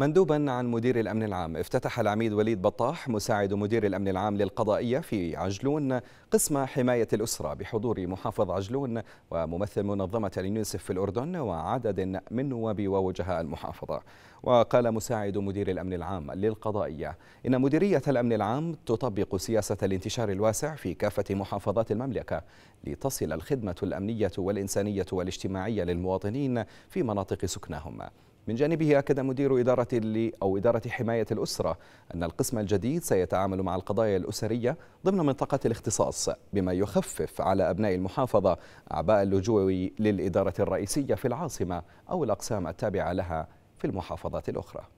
مندوبا عن مدير الأمن العام افتتح العميد وليد بطاح مساعد مدير الأمن العام للقضائية في عجلون قسم حماية الأسرة بحضور محافظ عجلون وممثل منظمة اليونيسف في الأردن وعدد من نواب ووجهاء المحافظة وقال مساعد مدير الأمن العام للقضائية إن مديرية الأمن العام تطبق سياسة الانتشار الواسع في كافة محافظات المملكة لتصل الخدمة الأمنية والإنسانية والاجتماعية للمواطنين في مناطق سكنهم من جانبه أكد مدير إدارة أو إدارة حماية الأسرة أن القسم الجديد سيتعامل مع القضايا الأسرية ضمن منطقة الاختصاص بما يخفف على أبناء المحافظة أعباء اللجوء للإدارة الرئيسية في العاصمة أو الأقسام التابعة لها في المحافظات الأخرى